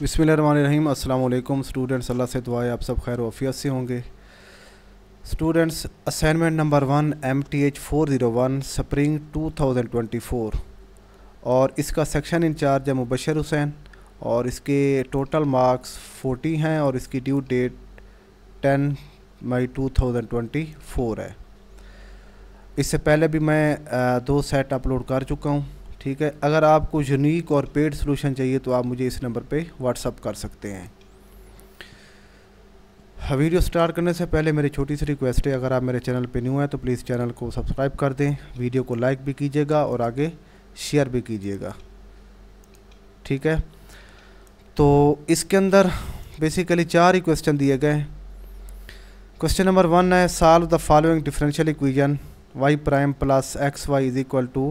बसमीम अल्लाम स्टूडेंट्स अल्लाह से दुआ आप सब खैर वफियत से होंगे students assignment number one M T H four zero one spring two thousand twenty four और इसका सेक्शन इंचार्ज है मुबशर हुसैन और इसके टोटल मार्क्स फोटी हैं और इसकी due date ten May two thousand twenty four है इससे पहले भी मैं दो सेट अपलोड कर चुका हूँ ठीक है अगर आपको यूनिक और पेड सोल्यूशन चाहिए तो आप मुझे इस नंबर पे व्हाट्सअप कर सकते हैं वीडियो हाँ, स्टार्ट करने से पहले मेरी छोटी सी रिक्वेस्ट है अगर आप मेरे चैनल पे न्यू हैं तो प्लीज़ चैनल को सब्सक्राइब कर दें वीडियो को लाइक भी कीजिएगा और आगे शेयर भी कीजिएगा ठीक है तो इसके अंदर बेसिकली चार ही क्वेश्चन दिए गए क्वेश्चन नंबर वन है solve the following differential equation y prime plus x y is equal to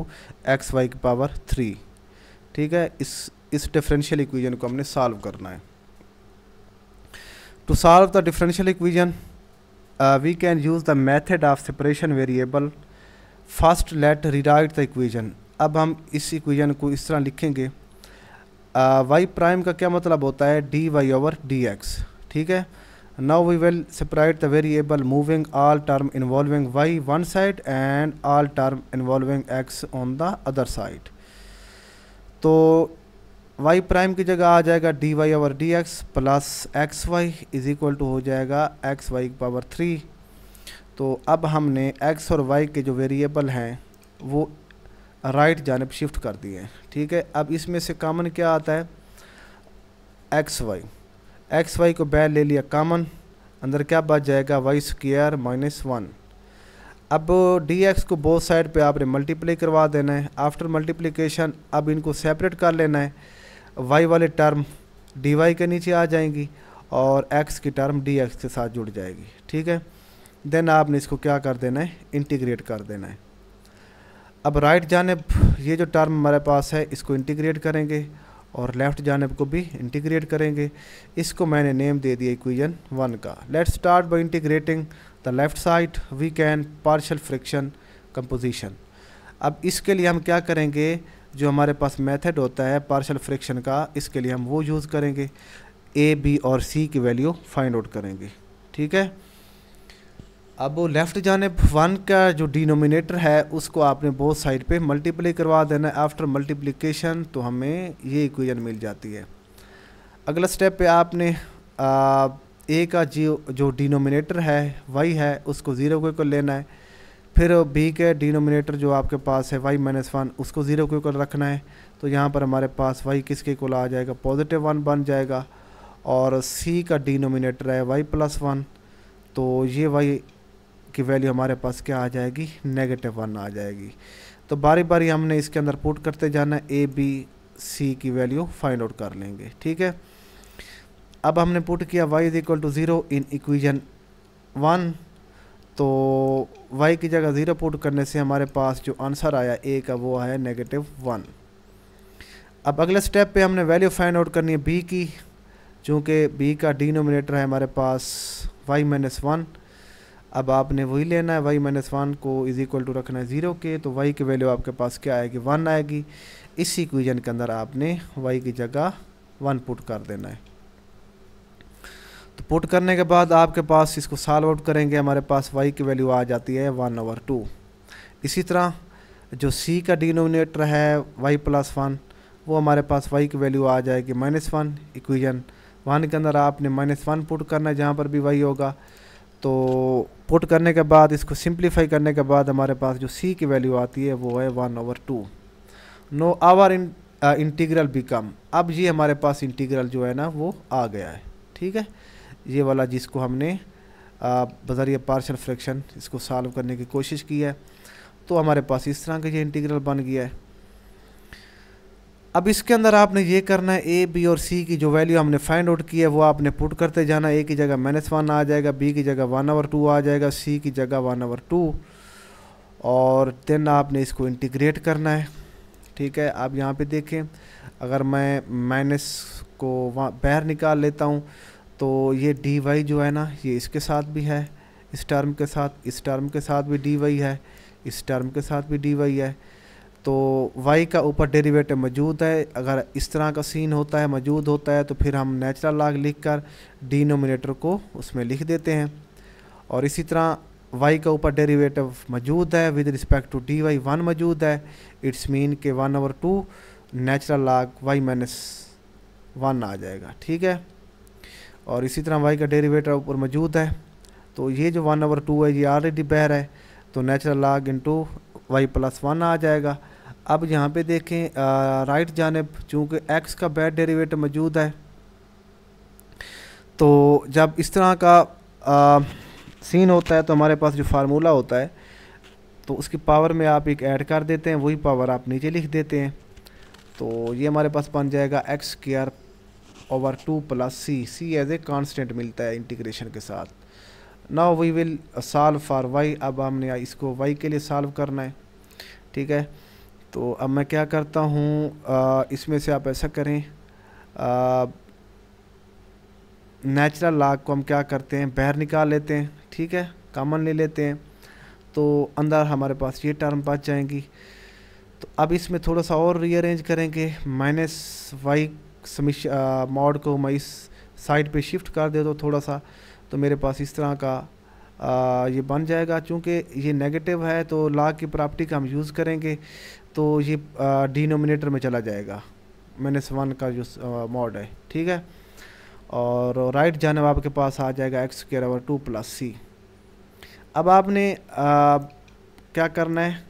x y की पावर थ्री ठीक है इस इस डिफरेंशियल इक्वेशन को हमने सॉल्व करना है to solve the differential equation we can use the method of separation variable first let rewrite the equation अब हम इस इक्वेशन को इस तरह लिखेंगे वाई uh, प्राइम का क्या मतलब होता है d y over d x ठीक है now we will separate the variable moving all term involving y one side and all term involving x on the other side तो y प्राइम की जगह आ जाएगा डी वाई और d x plus x y is equal to हो जाएगा x y की power three तो अब हमने x और y के जो वेरिएबल हैं वो राइट जानब शिफ्ट कर दिए ठीक है अब इसमें से कॉमन क्या आता है एक्स वाई एक्स वाई को बैर ले लिया कामन अंदर क्या बच जाएगा वाई स्क्र माइनस वन अब डी एक्स को बोथ साइड पे आपने मल्टीप्लाई करवा देना है आफ्टर मल्टीप्लिकेशन अब इनको सेपरेट कर लेना है वाई वाले टर्म डी वाई के नीचे आ जाएंगी और एक्स की टर्म डी एक्स के साथ जुड़ जाएगी ठीक है देन आपने इसको क्या कर देना है इंटीग्रेट कर देना है अब राइट right जानब ये जो टर्म हमारे पास है इसको इंटीग्रेट करेंगे और लेफ़्ट जानब को भी इंटीग्रेट करेंगे इसको मैंने नेम दे दिया इक्वेशन वन का let's start by integrating the left side we can partial fraction composition अब इसके लिए हम क्या करेंगे जो हमारे पास मेथड होता है पार्शल फ्रिक्शन का इसके लिए हम वो यूज़ करेंगे ए बी और सी की वैल्यू फाइंड आउट करेंगे ठीक है अब वो लेफ़्ट जाने वन का जो डिनोमिनेटर है उसको आपने बहुत साइड पे मल्टीप्लाई करवा देना है आफ्टर मल्टीप्लिकेशन तो हमें ये इक्वेशन मिल जाती है अगला स्टेप पे आपने ए का जो जो डिनोमिनेटर है वाई है उसको ज़ीरो को कर लेना है फिर बी के डिनोमिनेटर जो आपके पास है वाई माइनस वन उसको ज़ीरो को रखना है तो यहाँ पर हमारे पास वाई किसके इक्वल आ जाएगा पॉजिटिव वन बन जाएगा और सी का डिनोमिनेटर है वाई प्लस वन तो ये वाई की वैल्यू हमारे पास क्या आ जाएगी नेगेटिव वन आ जाएगी तो बारी बारी हमने इसके अंदर पुट करते जाना ए बी सी की वैल्यू फाइंड आउट कर लेंगे ठीक है अब हमने पुट किया y is equal to zero in equation one तो वाई की जगह ज़ीरो पुट करने से हमारे पास जो आंसर आया ए का वो आया नेगेटिव वन अब अगले स्टेप पे हमने वैल्यू फाइंड आउट करनी है बी की चूँकि बी का डिनोमिनेटर है हमारे पास वाई माइनस वन अब आपने वही लेना है वाई माइनस वन को इज इक्वल टू रखना है ज़ीरो के तो वाई की वैल्यू आपके पास क्या आएगी वन आएगी इस इक्वेशन के अंदर आपने वाई की जगह वन पुट कर देना है तो पुट करने के बाद आपके पास इसको सॉल्व आउट करेंगे हमारे पास वाई की वैल्यू आ जाती है वन ओवर टू इसी तरह जो सी का डिनोमिनेटर है वाई प्लस वन वो हमारे पास वाई की वैल्यू आ जाएगी माइनस वन इक्वीजन वन के अंदर आपने माइनस वन पुट करना है जहाँ पर भी वाई होगा तो पुट करने के बाद इसको सिंप्लीफाई करने के बाद हमारे पास जो सी की वैल्यू आती है वो है one over two now our in integral become अब ये हमारे पास इंटीग्रल जो है ना वो आ गया है ठीक है ये वाला जिसको हमने बजरिया पार्शल फ्रैक्शन इसको सॉल्व करने की कोशिश की है तो हमारे पास इस तरह का ये इंटीग्रल बन गया है अब इसके अंदर आपने ये करना है ए बी और सी की जो वैल्यू हमने फाइंड आउट की है वो आपने पुट करते जाना ए की जगह माइनस वन आ जाएगा बी की जगह वन आवर टू आ जाएगा सी की जगह वन आवर टू और देन आपने इसको इंटीग्रेट करना है ठीक है आप यहाँ पे देखें अगर मैं माइनस को बाहर निकाल लेता हूँ तो ये डी वाई जो है ना ये इसके साथ भी है इस टर्म के साथ इस टर्म के साथ भी डी वाई है इस टर्म के साथ भी डी वाई है तो वाई का ऊपर डेरिवेटिव मौजूद है अगर इस तरह का सीन होता है मौजूद होता है तो फिर हम नेचुरल लाग लिख कर डिनोमिनेटर को उसमें लिख देते हैं और इसी तरह वाई का ऊपर डेरिवेटिव मौजूद है with respect to d y one मौजूद है इट्स मीन के one over two natural log y minus one आ जाएगा ठीक है और इसी तरह वाई का डेरिवेटिव ऊपर मौजूद है तो ये जो वन ओवर टू है ये ऑलरेडी बह रहा है तो natural log into y plus one आ जाएगा अब यहाँ पे देखें आ, राइट जानब चूँकि एक्स का बैड डेरिवेटिव मौजूद है तो जब इस तरह का आ, सीन होता है तो हमारे पास जो फार्मूला होता है तो उसकी पावर में आप एक ऐड कर देते हैं वही पावर आप नीचे लिख देते हैं तो ये हमारे पास बन जाएगा x square over two plus c c as a constant मिलता है इंटीग्रेशन के साथ now we will solve for y अब हमने इसको वाई के लिए सॉल्व करना है ठीक है तो अब मैं क्या करता हूँ इसमें से आप ऐसा करें नेचुरल लाग को हम क्या करते हैं बाहर निकाल लेते हैं ठीक है कामन ले लेते हैं तो अंदर हमारे पास ये टर्म बच जाएंगी तो अब इसमें थोड़ा सा और रीअरेंज करेंगे माइनस वाई समिश मॉड को मैं इस साइड पे शिफ्ट कर दे दो थोड़ा सा तो मेरे पास इस तरह का आ, ये बन जाएगा चूँकि ये नेगेटिव है तो ला की प्रॉपर्टी का हम यूज़ करेंगे तो ये डिनोमिनेटर में चला जाएगा माइनस वन का जो मॉड है ठीक है और राइट जानब आपके पास आ जाएगा एक्स स्क्र और टू प्लस सी अब आपने आ, क्या करना है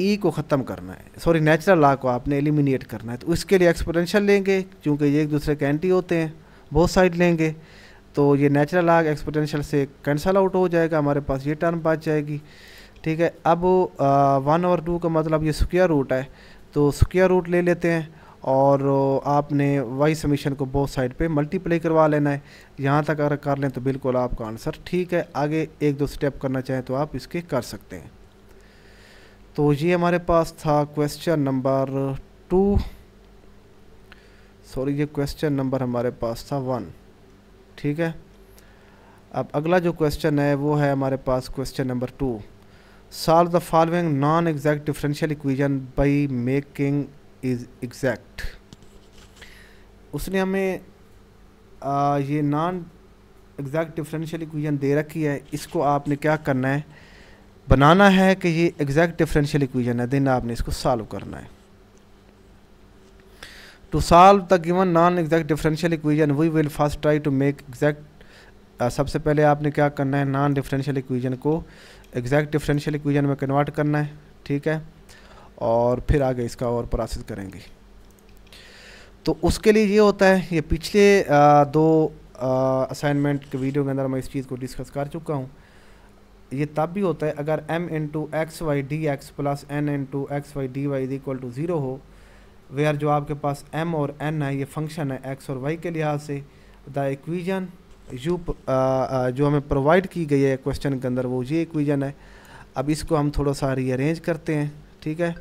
ई e को ख़त्म करना है सॉरी नेचुरल लॉ को आपने एलिमिनेट करना है तो उसके लिए एक्सपोनेंशियल लेंगे क्योंकि ये एक दूसरे के एंटी होते हैं बहुत साइड लेंगे तो ये नेचुरल लॉ एक्सपोनेंशियल से कैंसल आउट हो जाएगा हमारे पास ये टर्म बच जाएगी ठीक है अब वन और टू का मतलब ये स्क्यर रूट है तो स्क्यर रूट ले लेते हैं और आपने वाई समीशन को बहुत साइड पे मल्टीप्लाई करवा लेना है यहाँ तक अगर कर लें तो बिल्कुल आपका आंसर ठीक है आगे एक दो स्टेप करना चाहें तो आप इसके कर सकते हैं तो ये हमारे पास था क्वेश्चन नंबर टू सॉरी ये क्वेश्चन नंबर हमारे पास था वन ठीक है अब अगला जो क्वेश्चन है वो है हमारे पास question number two solve the following non exact differential equation by making is exact उसने हमें आ, ये नॉन एग्जैक्ट डिफरेंशियल इक्वेशन दे रखी है इसको आपने क्या करना है बनाना है कि ये एग्जैक्ट डिफरेंशियल इक्वेशन है देन आपने इसको सॉल्व करना है to solve the given non exact differential equation we will first try to make exact सबसे पहले आपने क्या करना है नॉन डिफरेंशियल इक्वेशन को एग्जैक्ट डिफरेंशियल इक्वेशन में कन्वर्ट करना है ठीक है और फिर आगे इसका और प्रोसेस करेंगे तो उसके लिए ये होता है ये पिछले दो असाइनमेंट के वीडियो के अंदर मैं इस चीज़ को डिस्कस कर चुका हूँ ये तब भी होता है अगर m into x y d x plus n into x y d y is equal to zero हो वेयर जो आपके पास m और n है ये फंक्शन है x और y के लिहाज से द इक्वीजन यू जो हमें प्रोवाइड की गई है क्वेश्चन के अंदर वो ये इक्वीजन है अब इसको हम थोड़ा सा रीअरेंज करते हैं ठीक है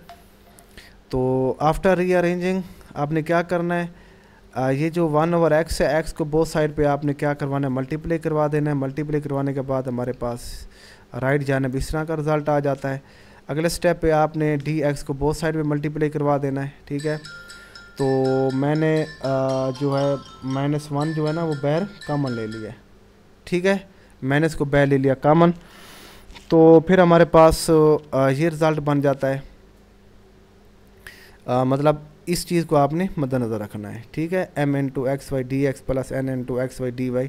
तो आफ्टर रीअरेंजिंग आपने क्या करना है आ, ये जो वन ओवर एक्स है एक्स को बोथ साइड पे आपने क्या करवाना है मल्टीप्लाई करवा देना है मल्टीप्लाई करवाने के बाद हमारे पास राइट जानब इस तरह का रिज़ल्ट आ जाता है अगले स्टेप पे आपने डी एक्स को बोथ साइड पे मल्टीप्लाई करवा देना है ठीक है तो मैंने जो है माइनस वन जो है ना वो बैर कामन ले लिया ठीक है मैंने इसको बैर ले लिया कामन तो फिर हमारे पास ये रिज़ल्ट बन जाता है आ, मतलब इस चीज़ को आपने मद्दनज़र रखना है ठीक है m n to x y d x plus n n to x y d y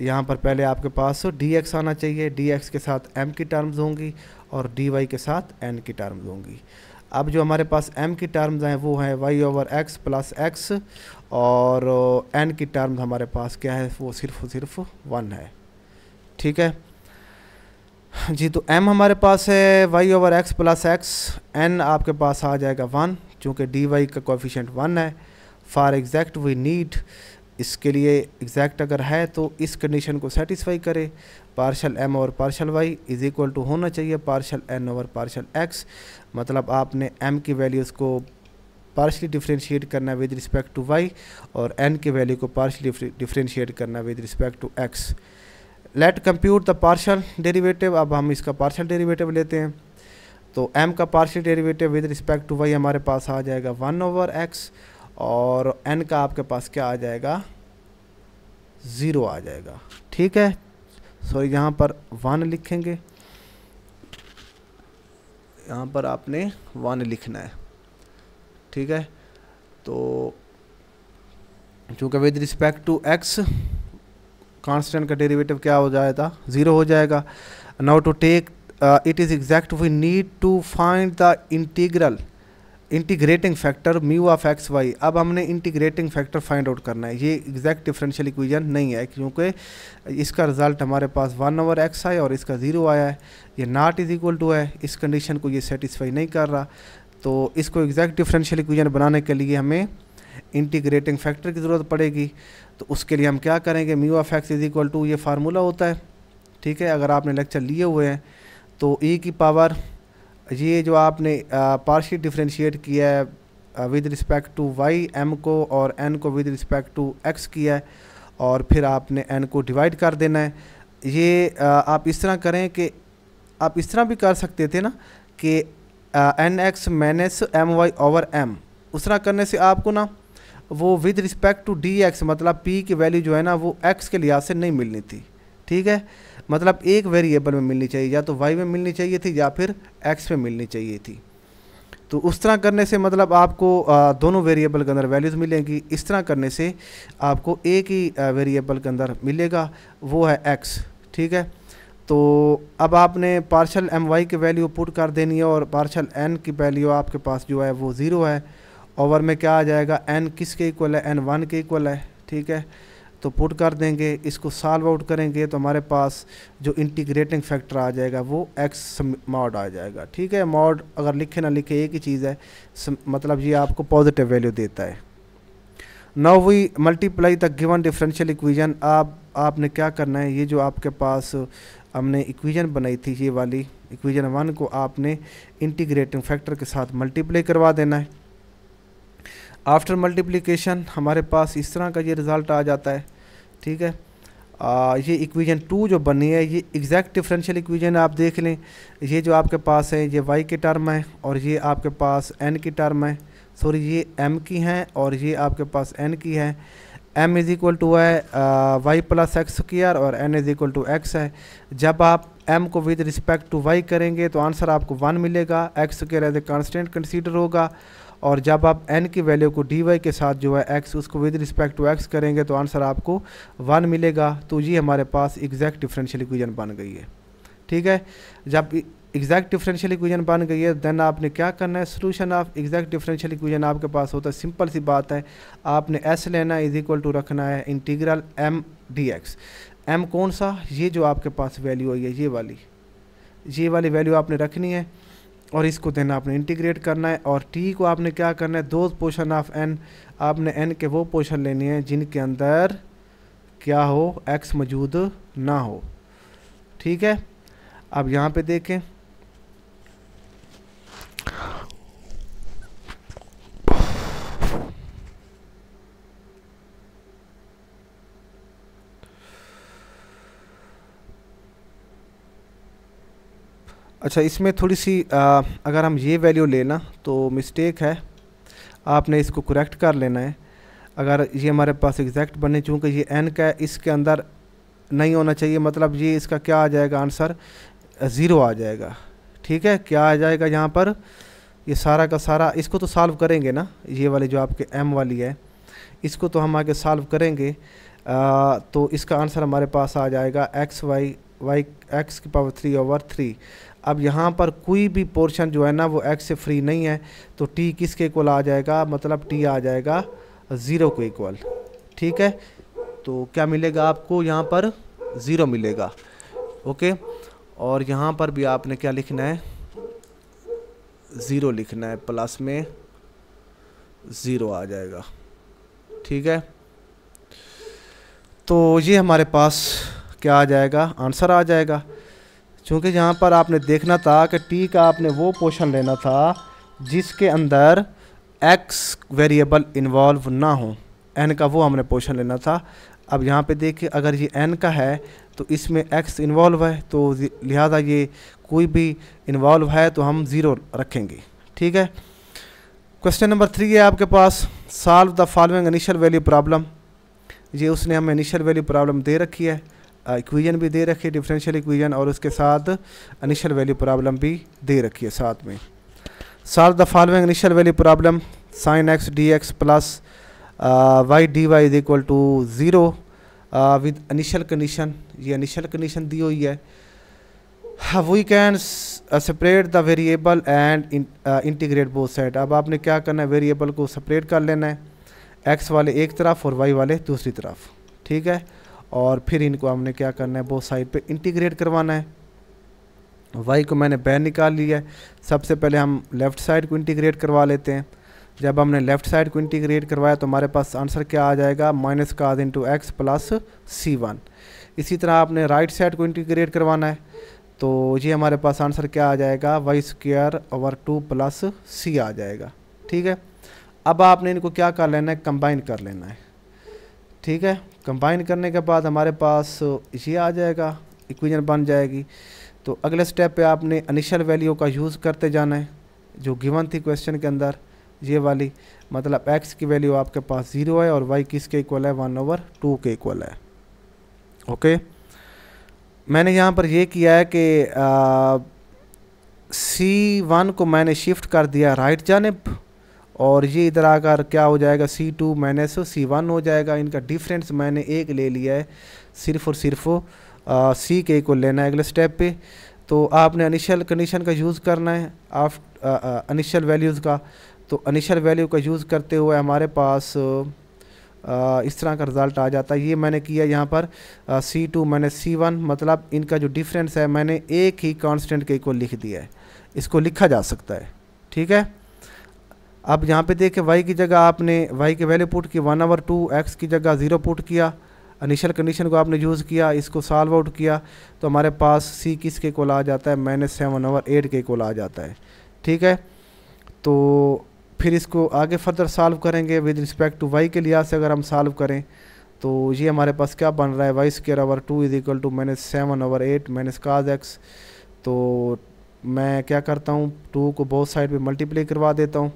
यहाँ पर पहले आपके पास डी एक्स आना चाहिए डी एक्स के साथ एम की टर्म्स होंगी और डी वाई के साथ एन की टर्म्स होंगी अब जो हमारे पास एम की टर्म्स हैं वो हैं y over x plus x और एन uh, की टर्म्स हमारे पास क्या है वो सिर्फ सिर्फ वन है ठीक है जी तो एम हमारे पास है y over x plus x n आपके पास आ जाएगा वन चूँकि डी वाई का कोफिशेंट वन है फॉर एग्जैक्ट वी नीड इसके लिए एग्जैक्ट अगर है तो इस कंडीशन को सेटिस्फाई करे partial m over partial y is equal to होना चाहिए partial n over partial x मतलब आपने एम की वैल्यूज़ को पार्शली डिफ्रेंशिएट करना विद रिस्पेक्ट टू वाई और एन की वैल्यू को पार्शली डिफ्रेंशिएट करना with respect to x let compute the partial derivative अब हम इसका पार्शल डेरिवेटिव लेते हैं तो एम का partial derivative with respect to y हमारे पास आ जाएगा वन ओवर एक्स और एन का आपके पास क्या आ जाएगा ज़ीरो आ जाएगा ठीक है सॉरी यहाँ पर वन लिखेंगे यहाँ पर आपने वन लिखना है ठीक है तो चूँकि with respect to x constant का डेरिवेटिव क्या हो जाएगा ज़ीरो हो जाएगा now to take it is exact we need to find the integral integrating factor mu of x y अब हमने इंटीग्रेटिंग फैक्टर फाइंड आउट करना है ये एग्जैक्ट डिफरेंशियल इक्वेशन नहीं है क्योंकि इसका रिजल्ट हमारे पास वन ओवर एक्स आया और इसका ज़ीरो आया है ये नॉट इज़ इक्वल टू है इस कंडीशन को ये सेटिस्फाई नहीं कर रहा तो इसको एग्जैक्ट डिफरेंशियल इक्वेशन बनाने के लिए हमें इंटीग्रेटिंग फैक्टर की ज़रूरत पड़ेगी तो उसके लिए हम क्या करेंगे mu of x is equal to ये फार्मूला होता है ठीक है अगर आपने लेक्चर लिए हुए हैं तो ई e की पावर ये जो आपने पार्शियल डिफ्रेंशिएट किया है with respect to y m को और एन को विद रिस्पेक्ट टू एक्स किया है और फिर आपने एन को डिवाइड कर देना है ये आप इस तरह करें कि आप इस तरह भी कर सकते थे ना कि n x minus m y over m उस तरह करने से आपको ना वो with respect to d x मतलब पी की वैल्यू जो है ना वो एक्स के लिहाज से नहीं मिलनी थी ठीक है मतलब एक वेरिएबल में मिलनी चाहिए या तो वाई में मिलनी चाहिए थी या फिर एक्स में मिलनी चाहिए थी तो उस तरह करने से मतलब आपको दोनों वेरिएबल के अंदर वैल्यूज़ मिलेंगी इस तरह करने से आपको एक ही वेरिएबल के अंदर मिलेगा वो है एक्स ठीक है तो अब आपने पार्शल एम वाई की वैल्यू पुट कर देनी है और पार्शल एन की वैल्यू आपके पास जो है वो ज़ीरो है ओवर में क्या आ जाएगा एन किस के इक्वल है एन वन के इक्वल है ठीक है तो पुट कर देंगे इसको सॉल्व आउट करेंगे तो हमारे पास जो इंटीग्रेटिंग फैक्टर आ जाएगा वो एक्स मॉड आ जाएगा ठीक है मॉड अगर लिखे ना लिखे एक ही चीज़ है मतलब ये आपको पॉजिटिव वैल्यू देता है now we multiply the given differential equation आप आपने क्या करना है ये जो आपके पास हमने इक्वेशन बनाई थी ये वाली इक्वेशन वन को आपने इंटीग्रेटिंग फैक्टर के साथ मल्टीप्लाई करवा देना है आफ्टर मल्टीप्लिकेशन हमारे पास इस तरह का ये रिज़ल्ट आ जाता है ठीक है आ, ये इक्वेशन टू जो बनी है ये एग्जैक्ट डिफरेंशियल इक्वेशन आप देख लें ये जो आपके पास है ये वाई की टर्म है और ये आपके पास एन की टर्म है सॉरी ये एम की हैं और ये आपके पास एन की है एम इज़ इक्वल टू है वाई प्लस एक्स आर और n is equal to x है जब आप एम को विद रिस्पेक्ट टू वाई करेंगे तो आंसर आपको वन मिलेगा एक्स के एज ए कॉन्स्टेंट कंसीडर होगा और जब आप एन की वैल्यू को डी वाई के साथ जो है एक्स उसको विद रिस्पेक्ट टू एक्स करेंगे तो आंसर आपको वन मिलेगा तो ये हमारे पास एग्जैक्ट डिफरेंशियल इक्वेशन बन गई है ठीक है जब एग्जैक्ट डिफरेंशियल इक्वेशन बन गई है देन आपने क्या करना है solution of exact differential equation आपके पास होता है सिंपल सी बात है आपने एस लेना है इज इक्वल टू रखना है integral m d x m कौन सा ये जो आपके पास वैल्यू आई है ये वाली ये वाली वैल्यू आपने रखनी है और इसको देन आपने इंटीग्रेट करना है और टी को आपने क्या करना है दो पोर्शन ऑफ एन आपने एन के वो पोर्शन लेने हैं जिनके अंदर क्या हो एक्स मौजूद ना हो ठीक है अब यहाँ पे देखें अच्छा इसमें थोड़ी सी आ, अगर हम ये वैल्यू लेना तो मिस्टेक है आपने इसको करेक्ट कर लेना है अगर ये हमारे पास एग्जैक्ट बने चूँकि ये एन का इसके अंदर नहीं होना चाहिए मतलब ये इसका क्या आ जाएगा आंसर ज़ीरो आ जाएगा ठीक है क्या आ जाएगा यहाँ पर ये सारा का सारा इसको तो सॉल्व करेंगे ना ये वाली जो आपके एम वाली है इसको तो हम आगे सॉल्व करेंगे आ, तो इसका आंसर हमारे पास आ जाएगा एक्स वाई वाई एक्स की पावर थ्री ओवर थ्री अब यहाँ पर कोई भी पोर्शन जो है ना वो एक्स से फ्री नहीं है तो टी किसके इक्वल आ जाएगा मतलब टी आ जाएगा ज़ीरो के इक्वल ठीक है तो क्या मिलेगा आपको यहाँ पर ज़ीरो मिलेगा ओके और यहाँ पर भी आपने क्या लिखना है ज़ीरो लिखना है प्लस में ज़ीरो आ जाएगा ठीक है तो ये हमारे पास क्या आ जाएगा आंसर आ जाएगा चूँकि यहाँ पर आपने देखना था कि टी का आपने वो पोर्शन लेना था जिसके अंदर एक्स वेरिएबल इन्वॉल्व ना हो एन का वो हमने पोर्शन लेना था अब यहाँ पे देखिए अगर ये एन का है तो इसमें एक्स इन्वॉल्व है तो लिहाजा ये कोई भी इन्वॉल्व है तो हम ज़ीरो रखेंगे ठीक है क्वेश्चन नंबर थ्री है आपके पास solve the following initial value problem ये उसने हमें इनिशियल वैल्यू प्रॉब्लम दे रखी है इक्वेशन भी दे रखी है डिफरेंशियल इक्वेशन और उसके साथ इनिशियल वैल्यू प्रॉब्लम भी दे रखी है साथ में साथ the following initial value problem sine x d x plus y d y is equal to zero with initial condition ये इनिशियल कंडीशन दी हुई है we can separate the variable and integrate both side अब आपने क्या करना है variable को सेपरेट कर लेना है एक्स वाले एक तरफ और वाई वाले दूसरी तरफ ठीक है और फिर इनको हमने क्या करना है बोथ साइड पे इंटीग्रेट करवाना है वाई को मैंने बैन निकाल लिया है सबसे पहले हम लेफ़्ट साइड को इंटीग्रेट करवा लेते हैं जब हमने लेफ़्ट साइड को इंटीग्रेट करवाया तो हमारे पास आंसर क्या आ जाएगा माइनस का आध into x plus c one इसी तरह आपने राइट साइड को इंटीग्रेट करवाना है तो ये हमारे पास आंसर क्या आ जाएगा y square over two plus c आ जाएगा ठीक है अब आपने इनको क्या कर लेना है कंबाइन कर लेना है ठीक है कंबाइन करने के बाद हमारे पास ये आ जाएगा इक्वेशन बन जाएगी तो अगले स्टेप पे आपने इनिशियल वैल्यू का यूज़ करते जाना है जो गिवन थी क्वेश्चन के अंदर ये वाली मतलब एक्स की वैल्यू आपके पास ज़ीरो है और वाई किसके इक्वल है वन ओवर टू के इक्वल है ओके मैंने यहाँ पर यह किया है कि सी वन को मैंने शिफ्ट कर दिया राइट जानब और ये इधर आकर क्या हो जाएगा c two minus c one हो जाएगा इनका डिफरेंस मैंने एक ले लिया है सिर्फ और सिर्फ सी के को लेना है अगले स्टेप पे तो आपने अनिशियल कंडीशन का यूज़ करना है आफ अनिशियल वैल्यूज़ का तो अनिशियल वैल्यू का यूज़ करते हुए हमारे पास आ, इस तरह का रिज़ल्ट आ जाता है ये मैंने किया यहाँ पर c two minus c one मतलब इनका जो डिफरेंस है मैंने एक ही कांस्टेंट के को लिख दिया है इसको लिखा जा सकता है ठीक है अब यहाँ पे देखें वाई की जगह आपने वाई के वैल्यू पुट की वन आवर टू एक्स की जगह ज़ीरो पुट किया इनिशियल कंडीशन को आपने यूज़ किया इसको सॉल्व आउट किया तो हमारे पास सी किस के कोल आ जाता है माइनस सेवन आवर एट के कोल आ जाता है ठीक है तो फिर इसको आगे फर्दर सॉल्व करेंगे विद रिस्पेक्ट टू वाई के लिहाज से अगर हम सॉल्व करें तो ये हमारे पास क्या बन रहा है y square over two is equal to minus seven over eight minus cos x तो मैं क्या करता हूँ टू को बहुत साइड पे मल्टीप्लाई करवा देता हूँ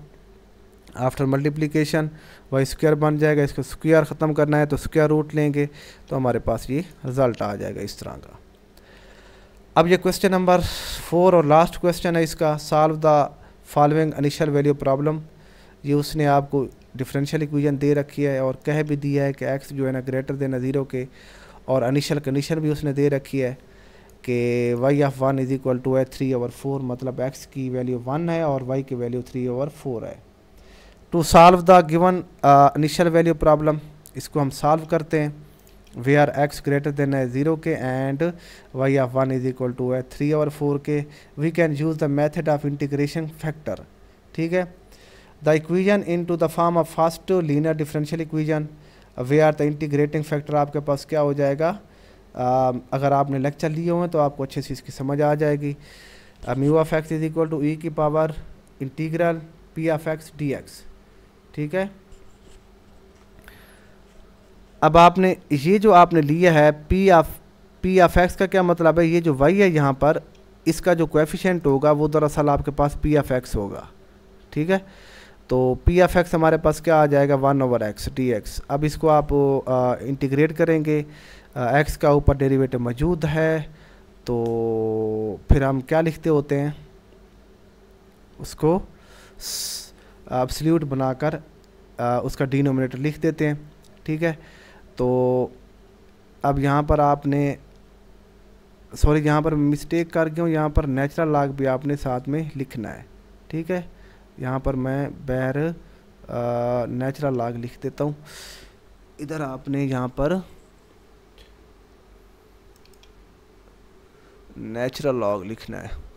आफ्टर मल्टीप्लिकेशन वाई स्क्वायर बन जाएगा इसको स्क्वायर ख़त्म करना है तो स्क्वायर रूट लेंगे तो हमारे पास ये रिज़ल्ट आ जाएगा इस तरह का अब ये क्वेश्चन नंबर फोर और लास्ट क्वेश्चन है इसका solve the following initial value problem ये उसने आपको डिफरेंशियल इक्वेशन दे रखी है और कह भी दिया है कि एक्स जो है ना ग्रेटर देन ज़ीरो के और इनिशियल कंडीशन भी उसने दे रखी है कि y of one is equal to है थ्री ओवर फोर मतलब एक्स की वैल्यू वन है और वाई की वैल्यू थ्री ओवर फोर है to solve the given initial value problem इसको हम सॉल्व करते हैं where x greater than है ज़ीरो के and y of one is equal to है थ्री और फोर के we can use the method of integration factor ठीक है the equation into the form of first linear differential equation where the integrating factor आपके पास क्या हो जाएगा uh, अगर आपने लेक्चर लिए हुए हैं तो आपको अच्छे से इसकी समझ आ जाएगी mu of x is equal to e की power integral p of x d x ठीक है अब आपने ये जो आपने लिया है p of p of x का क्या मतलब है ये जो वाई है यहाँ पर इसका जो कोफिशेंट होगा वो दरअसल आपके पास पी ऑफ एक्स होगा ठीक है तो पी एफ एक्स हमारे पास क्या आ जाएगा one over x d x अब इसको आप इंटीग्रेट करेंगे एक्स का ऊपर डेरिवेटिव मौजूद है तो फिर हम क्या लिखते होते हैं उसको एब्सल्यूट बनाकर उसका डिनोमिनेटर लिख देते हैं ठीक है तो अब यहाँ पर आपने सॉरी यहाँ पर मिस्टेक कर गया हूँ यहाँ पर नेचुरल लाग भी आपने साथ में लिखना है ठीक है यहाँ पर मैं बैर नेचुरल लाग लिख देता हूँ इधर आपने यहाँ पर नेचुरल लॉग लिखना है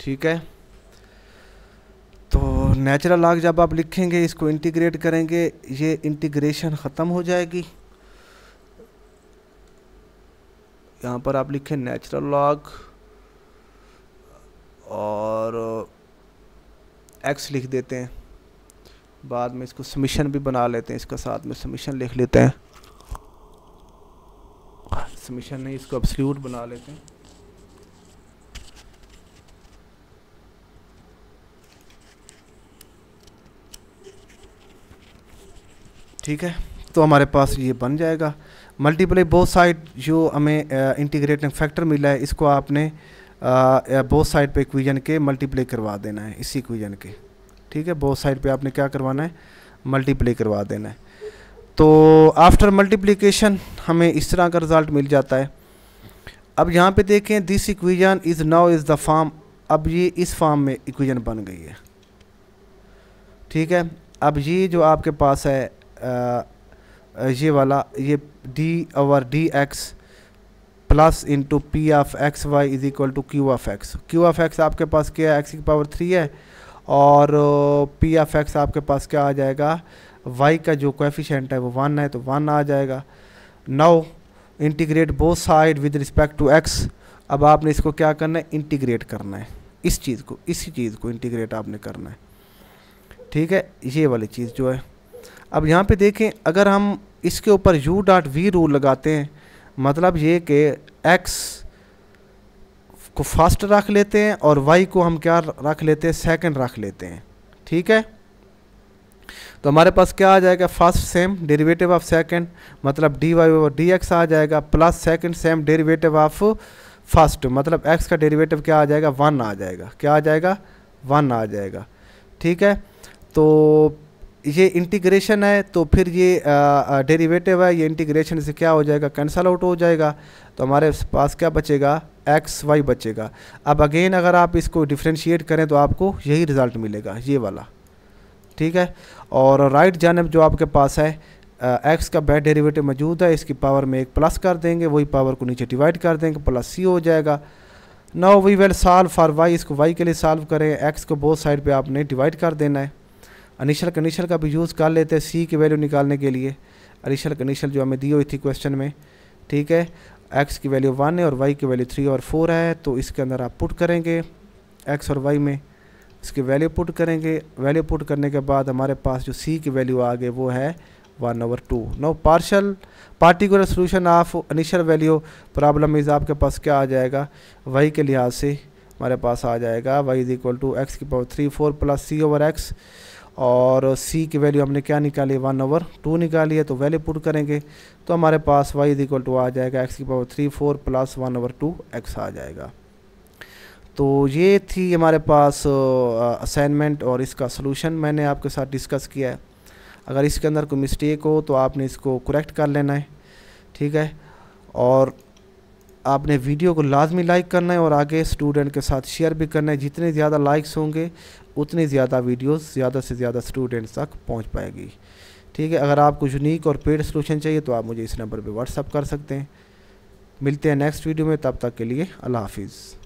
ठीक है तो नेचुरल लॉग जब आप लिखेंगे इसको इंटीग्रेट करेंगे ये इंटीग्रेशन ख़त्म हो जाएगी यहाँ पर आप लिखें नेचुरल लॉग और एक्स लिख देते हैं बाद में इसको समीशन भी बना लेते हैं इसका साथ में समीशन लिख लेते हैं समीशन नहीं इसको अब बना लेते हैं ठीक है तो हमारे पास ये बन जाएगा मल्टीप्लाई बोथ साइड जो हमें इंटीग्रेटिंग फैक्टर मिला है इसको आपने बोथ साइड पे इक्वेशन के मल्टीप्लाई करवा देना है इसी इक्वेशन के ठीक है बोथ साइड पे आपने क्या करवाना है मल्टीप्लाई करवा देना है तो आफ्टर मल्टीप्लिकेशन हमें इस तरह का रिज़ल्ट मिल जाता है अब यहाँ पे देखें this equation is now is the form अब ये इस फॉर्म में इक्वेशन बन गई है ठीक है अब ये जो आपके पास है ये वाला ये d over d x plus into p of x y is equal to q of x q of x आपके पास क्या है एक्स की पावर थ्री है और पी ऑफ एक्स आपके पास क्या आ जाएगा वाई का जो कोफिशेंट है वो वन है तो वन आ जाएगा now integrate both side with respect to x अब आपने इसको क्या करना है इंटीग्रेट करना है इस चीज़ को इसी चीज़ को इंटीग्रेट आपने करना है ठीक है ये वाली चीज़ जो है अब यहाँ पे देखें अगर हम इसके ऊपर u डॉट वी रूल लगाते हैं मतलब ये कि x को फर्स्ट रख लेते हैं और y को हम क्या रख लेते हैं सेकंड रख लेते हैं ठीक है तो हमारे पास क्या आ जाएगा first same derivative of second मतलब d y over d x आ जाएगा plus second same derivative of first मतलब एक्स का डेरिवेटिव क्या आ जाएगा वन आ जाएगा क्या आ जाएगा वन आ जाएगा ठीक है तो ये इंटीग्रेशन है तो फिर ये डेरिवेटिव है ये इंटीग्रेशन से क्या हो जाएगा कैंसल आउट हो जाएगा तो हमारे पास क्या बचेगा एक्स वाई बचेगा अब अगेन अगर आप इसको डिफ्रेंशिएट करें तो आपको यही रिज़ल्ट मिलेगा ये वाला ठीक है और राइट जानब जो आपके पास है एक्स का बैड डेरीवेटिव मौजूद है इसकी पावर में एक प्लस कर देंगे वही पावर को नीचे डिवाइड कर देंगे प्लस सी हो जाएगा now we will solve for y इसको वाई के लिए सॉल्व करें एक्स को बोथ साइड पे आपने डिवाइड कर देना है अनिशल कंडीशन का भी यूज़ कर लेते हैं सी की वैल्यू निकालने के लिए अनिशल कंडीशन जो हमें दी हुई थी क्वेश्चन में ठीक है एक्स की वैल्यू वन है और वाई की वैल्यू थ्री और फोर है तो इसके अंदर आप पुट करेंगे एक्स और वाई में इसकी वैल्यू पुट करेंगे वैल्यू पुट करने के बाद हमारे पास जो सी की वैल्यू आ गई वो है one over two no partial particular solution of initial value problem is आपके पास क्या आ जाएगा वाई के लिहाज से हमारे पास आ जाएगा Y is equal to x की power three four plus C over x और सी की वैल्यू हमने क्या निकाली वन ओवर टू निकाली है तो वैल्यू पुट करेंगे तो हमारे पास वाई इज इक्वल टू आ जाएगा एक्स की power three four plus one over two x आ जाएगा तो ये थी हमारे पास असाइनमेंट और इसका सलूशन मैंने आपके साथ डिस्कस किया है अगर इसके अंदर कोई मिस्टेक हो तो आपने इसको करेक्ट कर लेना है ठीक है और आपने वीडियो को लाजमी लाइक करना है और आगे स्टूडेंट के साथ शेयर भी करना है जितने ज़्यादा लाइक्स होंगे उतनी ज़्यादा वीडियोस ज़्यादा से ज़्यादा स्टूडेंट्स तक पहुंच पाएगी ठीक है अगर आपको यूनिक और पेड सोल्यूशन चाहिए तो आप मुझे इस नंबर पर व्हाट्सअप कर सकते हैं मिलते हैं नेक्स्ट वीडियो में तब तक के लिए अल्लाह हाफिज़